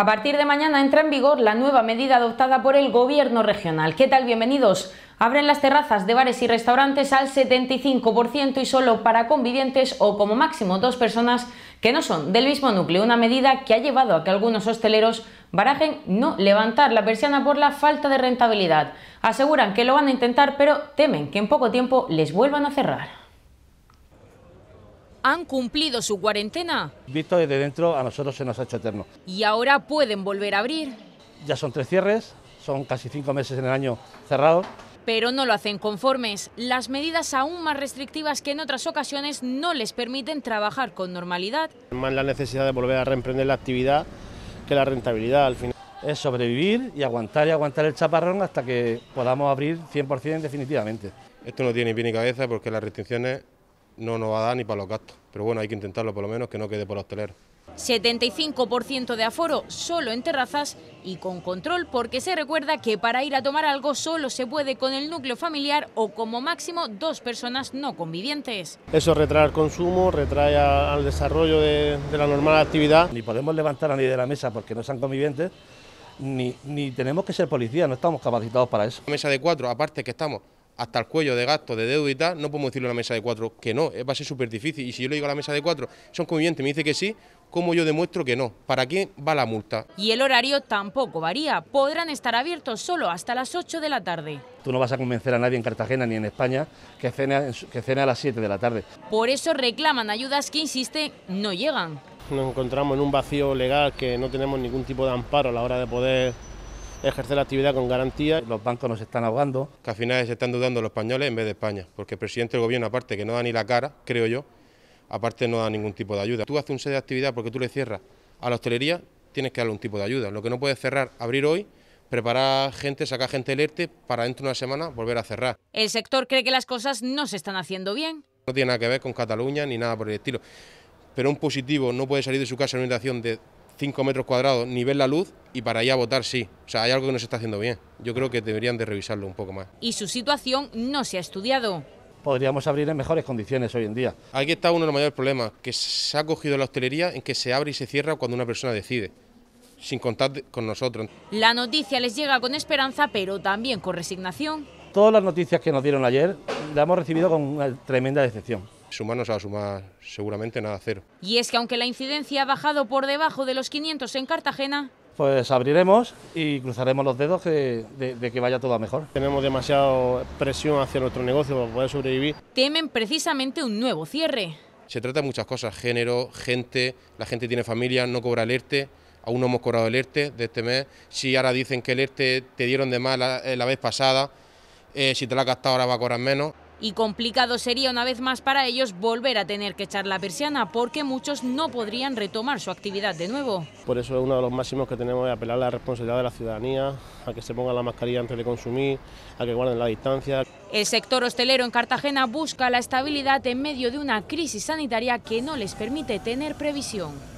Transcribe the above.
A partir de mañana entra en vigor la nueva medida adoptada por el Gobierno regional. ¿Qué tal? Bienvenidos. Abren las terrazas de bares y restaurantes al 75% y solo para convivientes o como máximo dos personas que no son del mismo núcleo. Una medida que ha llevado a que algunos hosteleros barajen no levantar la persiana por la falta de rentabilidad. Aseguran que lo van a intentar, pero temen que en poco tiempo les vuelvan a cerrar han cumplido su cuarentena. Visto desde dentro, a nosotros se nos ha hecho eterno. Y ahora pueden volver a abrir. Ya son tres cierres, son casi cinco meses en el año cerrados. Pero no lo hacen conformes. Las medidas aún más restrictivas que en otras ocasiones no les permiten trabajar con normalidad. Más la necesidad de volver a reemprender la actividad que la rentabilidad al final. Es sobrevivir y aguantar y aguantar el chaparrón hasta que podamos abrir 100% definitivamente. Esto no tiene pie ni cabeza porque las restricciones no nos va a dar ni para los gastos. Pero bueno, hay que intentarlo por lo menos que no quede por hosteleros. 75% de aforo solo en terrazas y con control porque se recuerda que para ir a tomar algo solo se puede con el núcleo familiar o como máximo dos personas no convivientes. Eso retrae el consumo, retrae al desarrollo de, la normal actividad. Ni podemos levantar a nadie de la mesa porque no sean convivientes, ni, ni tenemos que ser policías, no estamos capacitados para eso. Mesa de cuatro, aparte que estamos hasta el cuello de gasto, de deuda y tal, no podemos decirle a la mesa de cuatro que no, eh, va a ser súper difícil. Y si yo le digo a la mesa de cuatro, son convivientes, me dice que sí, ¿cómo yo demuestro que no? ¿Para quién va la multa? Y el horario tampoco varía, podrán estar abiertos solo hasta las 8 de la tarde. Tú no vas a convencer a nadie en Cartagena ni en España que que cene a las 7 de la tarde. Por eso reclaman ayudas que, insiste, no llegan. Nos encontramos en un vacío legal que no tenemos ningún tipo de amparo a la hora de poder ejercer la actividad con garantía. Los bancos nos están ahogando. Que al final se están dudando los españoles en vez de España, porque el presidente del gobierno, aparte que no da ni la cara, creo yo, aparte no da ningún tipo de ayuda. Tú haces un set de actividad porque tú le cierras a la hostelería, tienes que darle un tipo de ayuda. Lo que no puedes cerrar, abrir hoy preparar gente, sacar gente del ERTE para dentro de una semana volver a cerrar. El sector cree que las cosas no se están haciendo bien. No tiene nada que ver con Cataluña ni nada por el estilo. Pero un positivo no puede salir de su casa en una situación de 5 metros cuadrados nivel la luz y para allá votar sí. O sea, hay algo que no se está haciendo bien. Yo creo que deberían de revisarlo un poco más. Y su situación no se ha estudiado. Podríamos abrir en mejores condiciones hoy en día. Aquí está uno de los mayores problemas, que se ha cogido la hostelería en que se abre y se cierra cuando una persona decide, sin contar con nosotros. La noticia les llega con esperanza, pero también con resignación. Todas las noticias que nos dieron ayer las hemos recibido con una tremenda decepción sumar no se va a sumar seguramente nada cero. Y es que aunque la incidencia ha bajado por debajo de los 500 en Cartagena, pues abriremos y cruzaremos los dedos de, que vaya todo a mejor. Tenemos demasiada presión hacia nuestro negocio para poder sobrevivir. Temen precisamente un nuevo cierre. Se trata de muchas cosas, género, gente, la gente tiene familia, no cobra el ERTE, e, aún no hemos cobrado el ERTE e de este mes, si ahora dicen que el ERTE e te dieron de mal... Eh, la, vez pasada, eh, si te la has gastado ahora va a cobrar menos. Y complicado sería una vez más para ellos volver a tener que echar la persiana porque muchos no podrían retomar su actividad de nuevo. Por eso es uno de los máximos que tenemos es apelar a la responsabilidad de la ciudadanía, a que se ponga la mascarilla antes de consumir, a que guarden la distancia. El sector hostelero en Cartagena busca la estabilidad en medio de una crisis sanitaria que no les permite tener previsión.